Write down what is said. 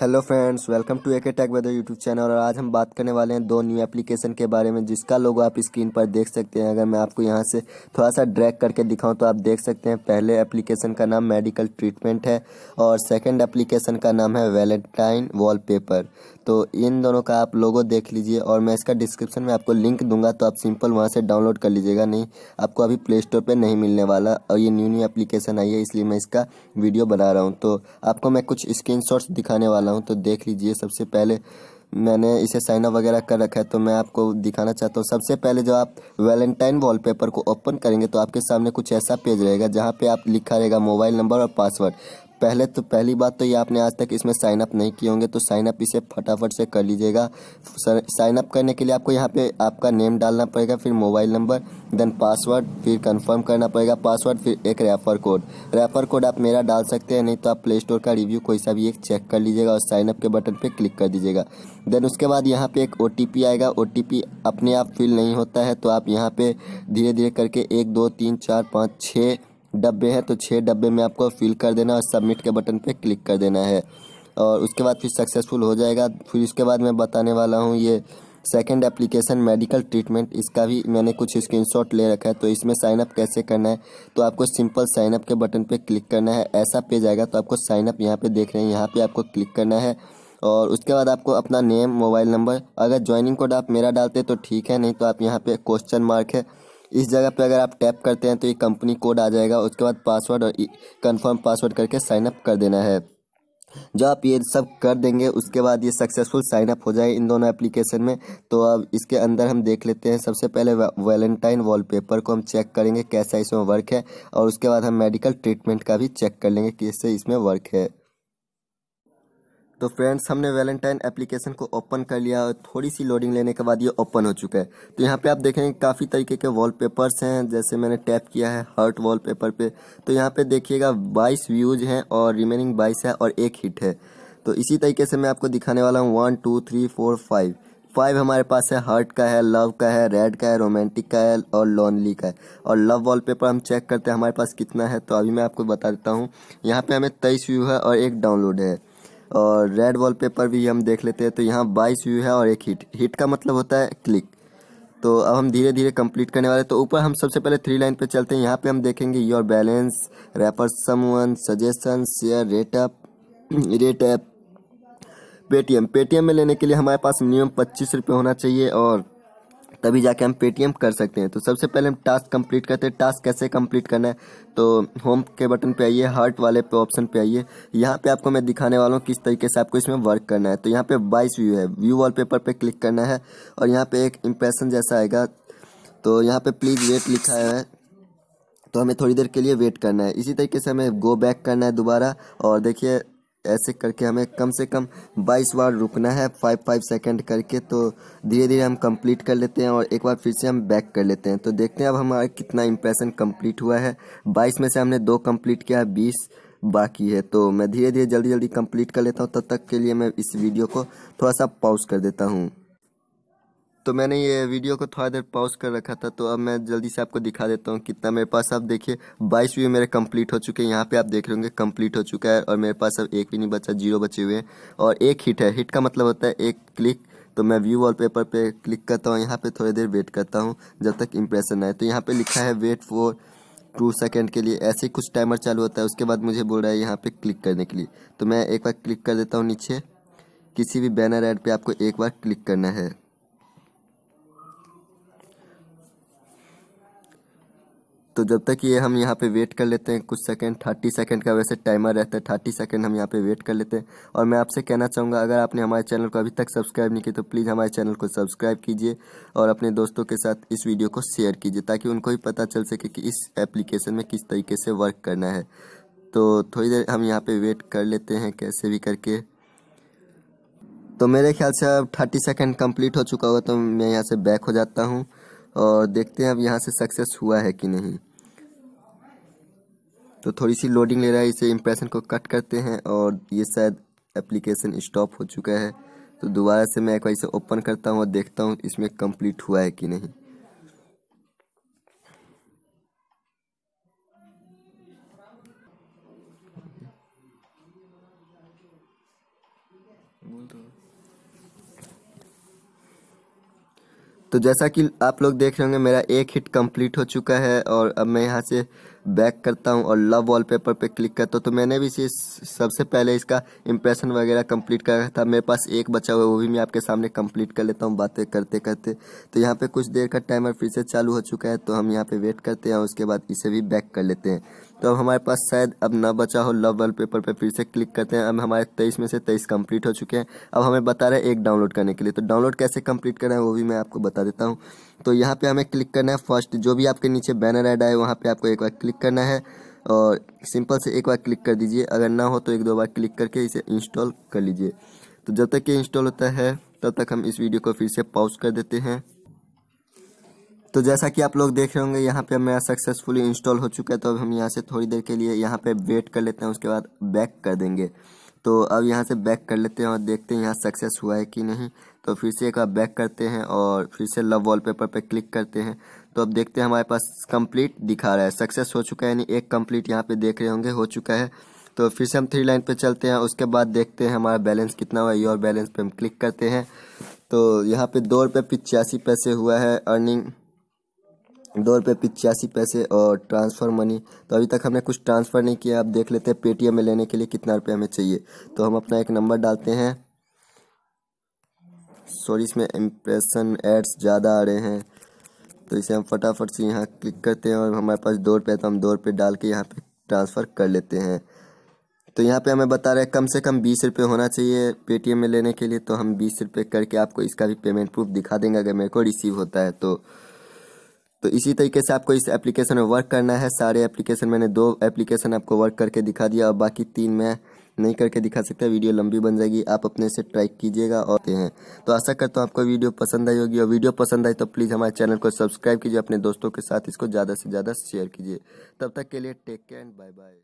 hello friends welcome to AK tech weather YouTube channel और आज हम बात करने वाले हैं दो न्यू एप्लीकेशन के बारे में जिसका लोगो आप स्क्रीन पर देख सकते हैं अगर मैं आपको यहां से थोड़ा सा ड्रैग करके दिखाऊं तो आप देख सकते हैं पहले एप्लीकेशन का नाम मेडिकल ट्रीटमेंट है और सेकंड एप्लीकेशन का नाम है वैलेंटाइन वॉल तो इन दोनों का आप लोगो देख लीजिए और मैं इसका डिस्क्रिप्शन में आपको लिंक दूंगा तो आप सिंपल वहाँ से डाउनलोड कर लीजिएगा नहीं आपको अभी प्ले स्टोर पर नहीं मिलने वाला और ये न्यू न्यू एप्लीकेशन आई है इसलिए मैं इसका वीडियो बना रहा हूँ तो आपको मैं कुछ स्क्रीन दिखाने वाला वाला हूँ तो देख लीजिए सबसे पहले मैंने इसे साइन वगैरह कर रखा है तो मैं आपको दिखाना चाहता हूँ सबसे पहले जब आप वैलेंटाइन वॉलपेपर को ओपन करेंगे तो आपके सामने कुछ ऐसा पेज रहेगा जहाँ पे आप लिखा रहेगा मोबाइल नंबर और पासवर्ड पहले तो पहली बात तो ये आपने आज तक इसमें साइन अप नहीं किए होंगे तो साइन अप इसे फटाफट से कर लीजिएगा साइन अप करने के लिए आपको यहाँ पे आपका नेम डालना पड़ेगा फिर मोबाइल नंबर देन पासवर्ड फिर कंफर्म करना पड़ेगा पासवर्ड फिर एक रेफर कोड रेफर कोड आप मेरा डाल सकते हैं नहीं तो आप प्ले स्टोर का रिव्यू कोई सा भी एक चेक कर लीजिएगा और साइन अप के बटन पर क्लिक कर दीजिएगा देन उसके बाद यहाँ पे एक ओ आएगा ओ अपने आप फिल नहीं होता है तो आप यहाँ पर धीरे धीरे करके एक दो तीन चार पाँच छः डब्बे हैं तो छः डब्बे में आपको फिल कर देना और सबमिट के बटन पे क्लिक कर देना है और उसके बाद फिर सक्सेसफुल हो जाएगा फिर उसके बाद मैं बताने वाला हूँ ये सेकंड एप्लीकेशन मेडिकल ट्रीटमेंट इसका भी मैंने कुछ स्क्रीनशॉट ले रखा है तो इसमें साइनअप कैसे करना है तो आपको सिंपल साइनअप के बटन पे क्लिक करना है ऐसा पेज आएगा तो आपको साइनअप यहाँ पे देख रहे हैं यहाँ पे आपको क्लिक करना है और उसके बाद आपको अपना नेम मोबाइल नंबर अगर ज्वाइनिंग कोड आप मेरा डालते तो ठीक है नहीं तो आप यहाँ पे क्वेश्चन मार्क है इस जगह पे अगर आप टैप करते हैं तो ये कंपनी कोड आ जाएगा उसके बाद पासवर्ड और कंफर्म पासवर्ड करके साइनअप कर देना है जो आप ये सब कर देंगे उसके बाद ये सक्सेसफुल साइनअप हो जाए इन दोनों एप्लीकेशन में तो अब इसके अंदर हम देख लेते हैं सबसे पहले वैलेंटाइन वॉलपेपर को हम चेक करेंगे कैसा इसमें वर्क है और उसके बाद हम मेडिकल ट्रीटमेंट का भी चेक कर लेंगे कैसे इसमें वर्क है तो फ्रेंड्स हमने वैलेंटाइन एप्लीकेशन को ओपन कर लिया और थोड़ी सी लोडिंग लेने के बाद ये ओपन हो चुका है तो यहाँ पे आप देखेंगे काफ़ी तरीके के वॉलपेपर्स हैं जैसे मैंने टैप किया है हर्ट वॉलपेपर पे तो यहाँ पे देखिएगा बाईस व्यूज हैं और रिमेनिंग बाईस है और एक हिट है तो इसी तरीके से मैं आपको दिखाने वाला हूँ one two three four five five हमारे पास है हर्ट का है लव का है रेड का है रोमांटिक का है और लॉनली का है और लव वॉलपेपर हम चेक करते हैं हमारे पास कितना है तो अभी मैं आपको बता देता हूँ यहाँ पे हमें तेईस व्यू है और एक डाउनलोड है और रेड वॉलपेपर भी हम देख लेते हैं तो यहाँ बाईस व्यू है और एक हिट हिट का मतलब होता है क्लिक तो अब हम धीरे धीरे कंप्लीट करने वाले तो ऊपर हम सबसे पहले थ्री लाइन पे चलते हैं यहाँ पे हम देखेंगे your balance wrapper someone suggestion share rate up rate Paytm Paytm में लेने के लिए हमारे पास मिनिमम पच्चीस रुपये होना चाहिए और तभी जाके हम पेटीएम कर सकते हैं तो सबसे पहले हम टास्क कंप्लीट करते हैं टास्क कैसे कंप्लीट करना है तो होम के बटन पे आइए हार्ट वाले पे ऑप्शन पे आइए यहाँ पे आपको मैं दिखाने वाला हूँ किस तरीके से आपको इसमें वर्क करना है तो यहाँ पे वाइस व्यू है व्यू वॉलपेपर पे क्लिक करना है और यहाँ पे एक इम्प्रेशन जैसा आएगा तो यहाँ पर प्लीज़ वेट लिखा है तो हमें थोड़ी देर के लिए वेट करना है इसी तरीके से हमें गो बैक करना है दोबारा और देखिए ऐसे करके हमें कम से कम 22 बार रुकना है 5 5 सेकंड करके तो धीरे धीरे हम कंप्लीट कर लेते हैं और एक बार फिर से हम बैक कर लेते हैं तो देखते हैं अब हमारा कितना इम्प्रेशन कंप्लीट हुआ है 22 में से हमने दो कंप्लीट किया है बीस बाकी है तो मैं धीरे धीरे जल्दी जल्दी कंप्लीट कर लेता हूँ तब तक के लिए मैं इस वीडियो को थोड़ा सा पॉज कर देता हूँ तो मैंने ये वीडियो को थोड़ा देर पॉज कर रखा था तो अब मैं जल्दी से आपको दिखा देता हूँ कितना मेरे पास आप देखिए बाईस व्यू मेरे कंप्लीट हो चुके हैं यहाँ पे आप देख रहे होंगे कंप्लीट हो चुका है और मेरे पास अब एक भी नहीं बचा जीरो बचे हुए हैं और एक हिट है हिट का मतलब होता है एक क्लिक तो मैं व्यू वॉल पेपर पे क्लिक करता हूँ यहाँ पर थोड़ी देर वेट करता हूँ जब तक इम्प्रेशन आए तो यहाँ पर लिखा है वेट फॉर टू सेकेंड के लिए ऐसे ही कुछ टाइमर चालू होता है उसके बाद मुझे बोल रहा है यहाँ पर क्लिक करने के लिए तो मैं एक बार क्लिक कर देता हूँ नीचे किसी भी बैनर एड पे आपको एक बार क्लिक करना है तो जब तक ये हम यहाँ पे वेट कर लेते हैं कुछ सेकंड थर्टी सेकंड का वैसे टाइमर रहता है थर्टी सेकंड हम यहाँ पे वेट कर लेते हैं और मैं आपसे कहना चाहूँगा अगर आपने हमारे चैनल को अभी तक सब्सक्राइब नहीं किया तो प्लीज़ हमारे चैनल को सब्सक्राइब कीजिए और अपने दोस्तों के साथ इस वीडियो को शेयर कीजिए ताकि उनको भी पता चल सके कि इस एप्लीकेशन में किस तरीके से वर्क करना है तो थोड़ी देर हम यहाँ पर वेट कर लेते हैं कैसे भी करके तो मेरे ख्याल से अब थर्टी सेकेंड कम्प्लीट हो चुका होगा तो मैं यहाँ से बैक हो जाता हूँ और देखते हैं अब यहाँ से सक्सेस हुआ है कि नहीं तो थोड़ी सी लोडिंग ले रहा है इसे इम्प्रेशन को कट करते हैं और ये शायद एप्लीकेशन स्टॉप हो चुका है तो दोबारा से मैं एक बार इसे ओपन करता हूँ और देखता हूँ इसमें कंप्लीट हुआ है कि नहीं तो जैसा कि आप लोग देख रहे होंगे मेरा एक हिट कंप्लीट हो चुका है और अब मैं यहाँ से बैक करता हूँ और लव वॉलपेपर पे क्लिक करता हूँ तो मैंने भी इसे सबसे पहले इसका इंप्रेशन वगैरह कंप्लीट कर रखा था मेरे पास एक बचा हुआ है वो भी मैं आपके सामने कंप्लीट कर लेता हूँ बातें करते करते तो यहाँ पे कुछ देर का टाइमर फिर से चालू हो चुका है तो हम यहाँ पे वेट करते हैं और उसके बाद इसे भी बैक कर लेते हैं तो अब हमारे पास शायद अब ना बचा हो लव वाल पेपर पर फिर से क्लिक करते हैं अब हमारे तेईस में से तेईस कम्प्लीट हो चुके हैं अब हमें बता रहे हैं एक डाउनलोड करने के लिए तो डाउनलोड कैसे कंप्लीट करें वो भी मैं आपको बता देता हूँ तो यहाँ पे हमें क्लिक करना है फर्स्ट जो भी आपके नीचे बैनर ऐड आए वहाँ पे आपको एक बार क्लिक करना है और सिंपल से एक बार क्लिक कर दीजिए अगर ना हो तो एक दो बार क्लिक करके इसे इंस्टॉल कर लीजिए तो जब तक ये इंस्टॉल होता है तब तक हम इस वीडियो को फिर से पॉज कर देते हैं तो जैसा कि आप लोग देख रहे होंगे यहाँ पे मेरा सक्सेसफुली इंस्टॉल हो चुका है तो अब हम यहाँ से थोड़ी देर के लिए यहाँ पे वेट कर लेते हैं उसके बाद बैक कर देंगे तो अब यहाँ से बैक कर लेते हैं और देखते हैं यहाँ सक्सेस हुआ है कि नहीं तो फिर से एक बार बैक करते हैं और फिर से लव वॉलपेपर पे क्लिक करते हैं तो अब देखते हैं हमारे पास कंप्लीट दिखा रहा है सक्सेस हो चुका है यानी एक कंप्लीट यहाँ पे देख रहे होंगे हो चुका है तो फिर से हम थ्री लाइन पे चलते हैं उसके बाद देखते हैं हमारा बैलेंस कितना हुआ योर बैलेंस पे हम क्लिक करते हैं तो यहाँ पे दो रुपये पिचासी पैसे हुआ है अर्निंग दो रुपये पिचासी पैसे और ट्रांसफ़र मनी तो अभी तक हमने कुछ ट्रांसफ़र नहीं किया आप देख लेते हैं पेटीएम में लेने के लिए कितना रुपये हमें चाहिए तो हम अपना एक नंबर डालते हैं सॉरी इसमें इम्प्रेशन एड्स ज़्यादा आ रहे हैं तो इसे हम फटाफट से यहाँ क्लिक करते हैं और हमारे पास दो रुपये तो हम दो रुपये डाल के यहाँ पर ट्रांसफ़र कर लेते हैं तो यहाँ पे हमें बता रहे हैं कम से कम बीस रुपये होना चाहिए पेटीएम में लेने के लिए तो हम बीस रुपये करके आपको इसका भी पेमेंट प्रूफ दिखा देंगे अगर मेरे को रिसीव होता है तो तो इसी तरीके से आपको इस एप्लीकेशन में वर्क करना है सारे एप्लीकेशन मैंने दो एप्लीकेशन आपको वर्क करके दिखा दिया और बाकी तीन मैं नहीं करके दिखा सकता वीडियो लंबी बन जाएगी आप अपने से ट्राई कीजिएगा और हैं तो आशा करता हूँ आपको वीडियो पसंद आई होगी और वीडियो पसंद आई तो प्लीज़ हमारे चैनल को सब्सक्राइब कीजिए अपने दोस्तों के साथ इसको ज़्यादा से ज़्यादा शेयर कीजिए तब तक के लिए take care and bye bye